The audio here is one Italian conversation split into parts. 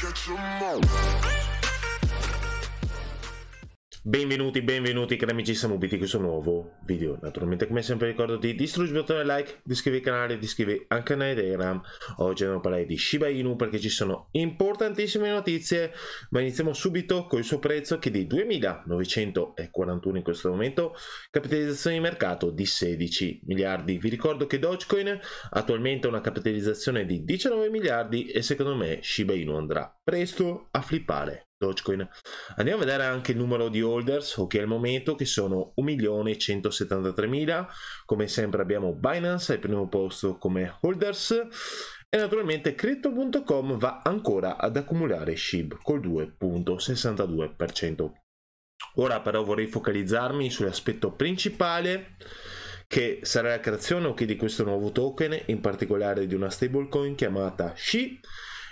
Catch catch 'em all. Benvenuti, benvenuti cari amici Samubiti in questo nuovo video Naturalmente come sempre ricordo di distruggere il bottone like, di iscrivervi al canale, di iscrivervi al canale Telegram Oggi andiamo a parlare di Shiba Inu perché ci sono importantissime notizie Ma iniziamo subito con il suo prezzo che è di 2.941 in questo momento Capitalizzazione di mercato di 16 miliardi Vi ricordo che Dogecoin attualmente ha una capitalizzazione di 19 miliardi E secondo me Shiba Inu andrà presto a flippare Dogecoin. Andiamo a vedere anche il numero di holders, ok al momento, che sono 1.173.000. Come sempre abbiamo Binance al primo posto come holders e naturalmente Crypto.com va ancora ad accumulare SHIB col 2.62%. Ora però vorrei focalizzarmi sull'aspetto principale che sarà la creazione ok, di questo nuovo token, in particolare di una stablecoin chiamata SHI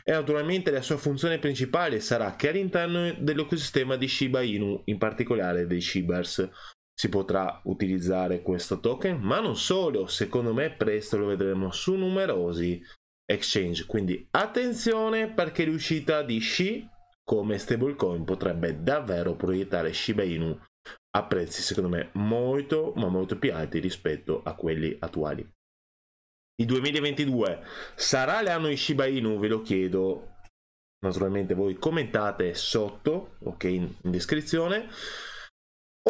e naturalmente la sua funzione principale sarà che all'interno dell'ecosistema di Shiba Inu, in particolare dei Shibars, si potrà utilizzare questo token, ma non solo, secondo me presto lo vedremo su numerosi exchange, quindi attenzione perché l'uscita di Shi come stablecoin potrebbe davvero proiettare Shiba Inu a prezzi secondo me molto ma molto più alti rispetto a quelli attuali il 2022 sarà l'anno di Shiba Inu? Ve lo chiedo. Naturalmente voi commentate sotto, ok, in descrizione.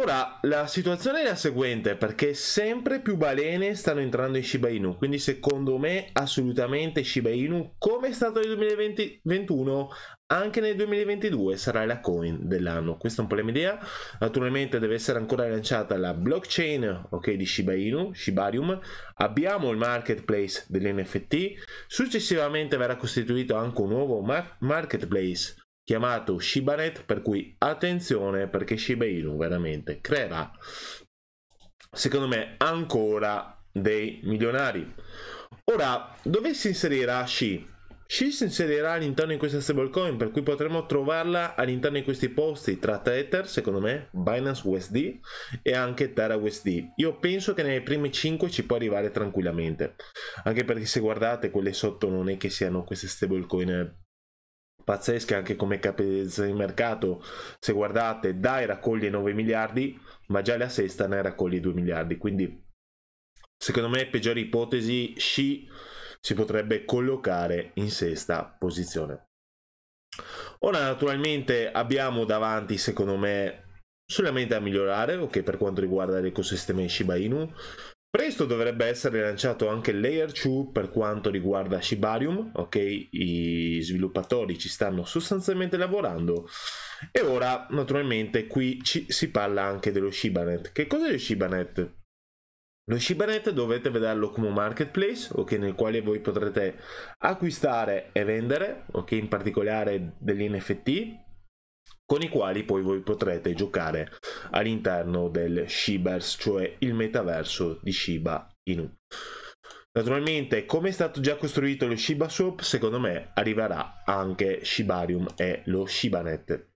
Ora, la situazione è la seguente, perché sempre più balene stanno entrando in Shiba Inu, quindi secondo me assolutamente Shiba Inu, come è stato nel 2021, anche nel 2022 sarà la coin dell'anno. Questa è un po' la mia idea. Naturalmente deve essere ancora lanciata la blockchain okay, di Shiba Inu, Shibarium. Abbiamo il marketplace dell'NFT. Successivamente verrà costituito anche un nuovo marketplace chiamato Shibanet, per cui attenzione perché Shiba Inu veramente creerà, secondo me, ancora dei milionari. Ora, dove si inserirà Shi? Shi si inserirà all'interno di questa stablecoin, per cui potremo trovarla all'interno di questi posti tra Tether, secondo me, Binance USD e anche Terra USD. Io penso che nei primi 5 ci può arrivare tranquillamente, anche perché se guardate quelle sotto non è che siano queste stablecoin pazzesche anche come capitalizzazione di mercato. Se guardate, DAI raccoglie 9 miliardi, ma già la sesta ne raccoglie 2 miliardi. Quindi, secondo me, peggiore ipotesi, sci si potrebbe collocare in sesta posizione. Ora, naturalmente, abbiamo davanti, secondo me, solamente a migliorare ok, per quanto riguarda l'ecosistema Shiba Inu Presto dovrebbe essere lanciato anche Layer 2 per quanto riguarda Shibarium, ok? I sviluppatori ci stanno sostanzialmente lavorando. E ora, naturalmente, qui ci, si parla anche dello Shibanet. Che cos'è lo Shibanet? Lo Shibanet dovete vederlo come un marketplace, ok? Nel quale voi potrete acquistare e vendere, ok? In particolare degli NFT, con i quali poi voi potrete giocare all'interno del Shibers, cioè il metaverso di Shiba Inu. Naturalmente, come è stato già costruito lo Shiba Swap, secondo me arriverà anche Shibarium e lo Shibanet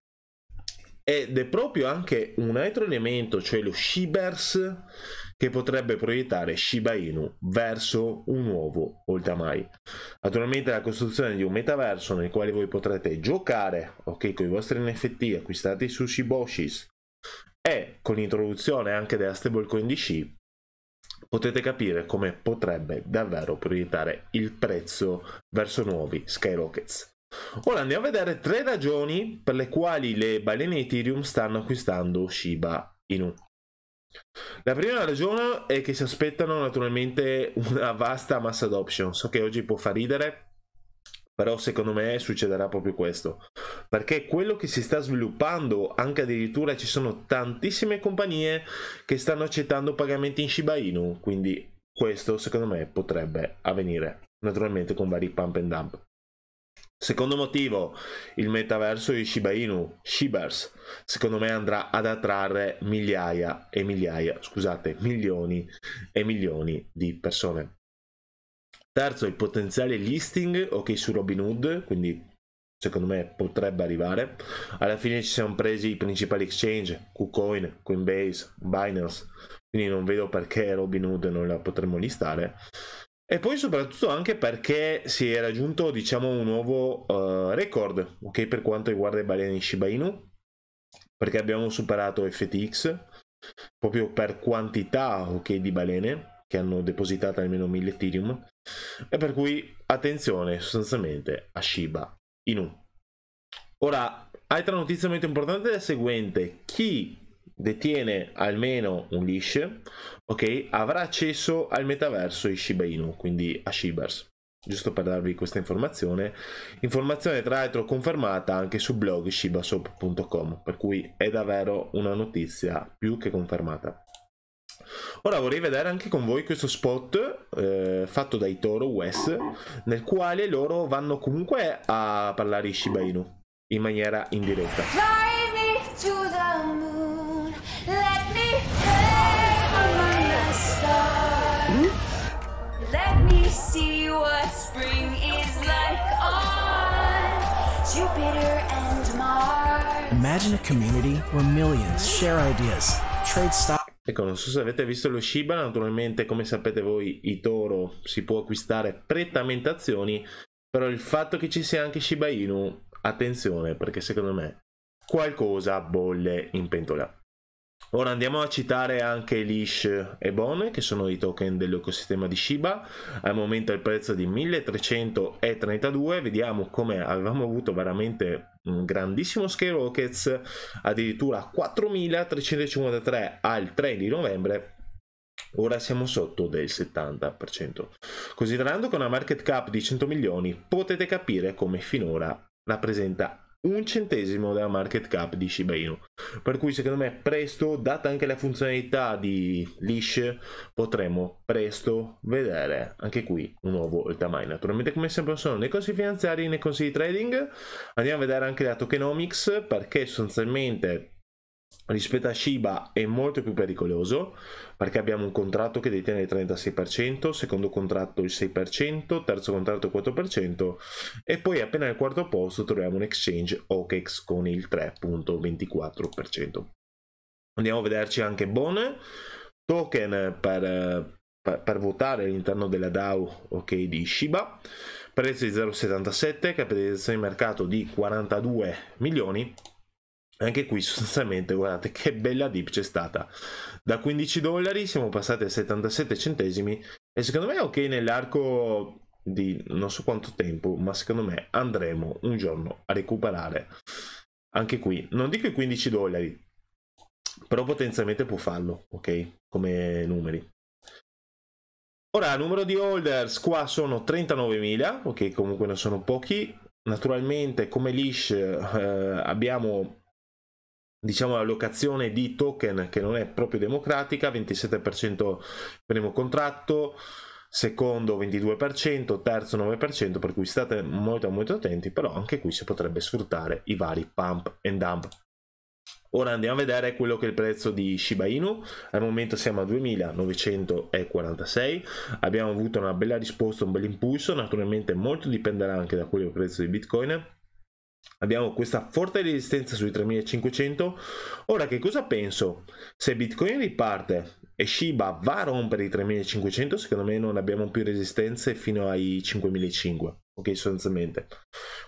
ed è proprio anche un altro elemento, cioè lo Shibers, che potrebbe proiettare Shiba Inu verso un nuovo Oltamai. Naturalmente la costruzione di un metaverso nel quale voi potrete giocare okay, con i vostri NFT acquistati su Shiboshis e con l'introduzione anche della stablecoin di Shib potete capire come potrebbe davvero proiettare il prezzo verso nuovi Skyrockets. Ora andiamo a vedere tre ragioni per le quali le balene Ethereum stanno acquistando Shiba Inu. La prima ragione è che si aspettano naturalmente una vasta massa adoption. So che oggi può far ridere, però secondo me succederà proprio questo. Perché quello che si sta sviluppando, anche addirittura ci sono tantissime compagnie che stanno accettando pagamenti in Shiba Inu, quindi questo secondo me potrebbe avvenire, naturalmente con vari pump and dump. Secondo motivo, il metaverso di Shiba Inu, Shibers, secondo me andrà ad attrarre migliaia e migliaia, scusate, milioni e milioni di persone. Terzo, il potenziale listing, ok, su Robinhood, quindi secondo me potrebbe arrivare. Alla fine ci siamo presi i principali exchange, KuCoin, Coinbase, Binance, quindi non vedo perché Robinhood non la potremmo listare. E poi soprattutto anche perché si è raggiunto diciamo un nuovo uh, record okay, per quanto riguarda i baleni Shiba Inu perché abbiamo superato FTX proprio per quantità okay, di balene che hanno depositato almeno 1000 Ethereum e per cui attenzione sostanzialmente a Shiba Inu. Ora, altra notizia molto importante è la seguente, chi detiene almeno un leash, ok, avrà accesso al metaverso di Shiba Inu, quindi a Shibers. Giusto per darvi questa informazione, informazione tra l'altro confermata anche su blog shibasop.com, per cui è davvero una notizia più che confermata. Ora vorrei vedere anche con voi questo spot eh, fatto dai Toro West, nel quale loro vanno comunque a parlare di Shiba Inu in maniera indiretta. Fly me to the moon. Let me hang among the stars. Let me see what spring is like on Jupiter and Mars. Imagine a community where millions share ideas, trade stock. Ecco, non so se avete visto lo Shiba, naturalmente come sapete voi i Toro si può acquistare prettamente azioni, però il fatto che ci sia anche Shiba Inu, attenzione perché secondo me qualcosa bolle in pentola. Ora andiamo a citare anche Lish e Bone, che sono i token dell'ecosistema di Shiba. Al momento il prezzo di 1332, vediamo come avevamo avuto veramente un grandissimo Skyrockets, addirittura 4353 al 3 di novembre, Ora siamo sotto del 70%. Considerando che una market cap di 100 milioni, potete capire come finora rappresenta un centesimo della market cap di Shiba Inu. Per cui secondo me presto, data anche la funzionalità di Leash, potremo presto vedere anche qui un nuovo ultamai. Naturalmente come sempre sono nei consigli finanziari, nei consigli di trading, andiamo a vedere anche la tokenomics perché sostanzialmente rispetto a Shiba è molto più pericoloso perché abbiamo un contratto che detiene il 36%, secondo contratto il 6%, terzo contratto il 4% e poi appena al quarto posto troviamo un exchange OKEX con il 3.24%. Andiamo a vederci anche BON, token per, per, per votare all'interno della DAO ok, di Shiba, prezzo di 0,77, capitalizzazione di mercato di 42 milioni anche qui sostanzialmente guardate che bella dip c'è stata da 15 dollari siamo passati a 77 centesimi e secondo me ok nell'arco di non so quanto tempo ma secondo me andremo un giorno a recuperare anche qui non dico i 15 dollari però potenzialmente può farlo ok come numeri ora numero di holders qua sono 39.000 ok comunque ne sono pochi naturalmente come leash eh, abbiamo diciamo la locazione di token che non è proprio democratica 27% primo contratto secondo 22% terzo 9% per cui state molto molto attenti però anche qui si potrebbe sfruttare i vari pump and dump ora andiamo a vedere quello che è il prezzo di Shiba Inu al momento siamo a 2946 abbiamo avuto una bella risposta un bel impulso naturalmente molto dipenderà anche da quello che è il prezzo di Bitcoin Abbiamo questa forte resistenza sui 3500. Ora che cosa penso? Se Bitcoin riparte e Shiba va a rompere i 3500, secondo me non abbiamo più resistenze fino ai 5500, ok sostanzialmente.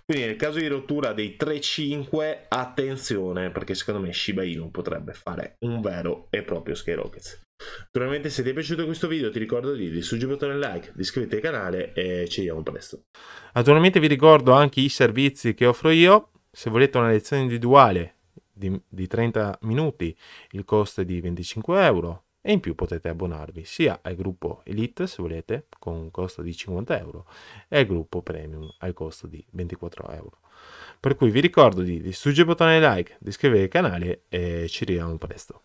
Quindi nel caso di rottura dei 35, attenzione, perché secondo me Shiba Inu potrebbe fare un vero e proprio skyrocket. Naturalmente se ti è piaciuto questo video ti ricordo di distruggere il bottone like, di iscriverti al canale e ci vediamo presto. Naturalmente vi ricordo anche i servizi che offro io, se volete una lezione individuale di, di 30 minuti il costo è di 25 euro e in più potete abbonarvi sia al gruppo Elite se volete con un costo di 50 euro e al gruppo Premium al costo di 24 euro. Per cui vi ricordo di distruggere il bottone like, di iscrivervi al canale e ci vediamo presto.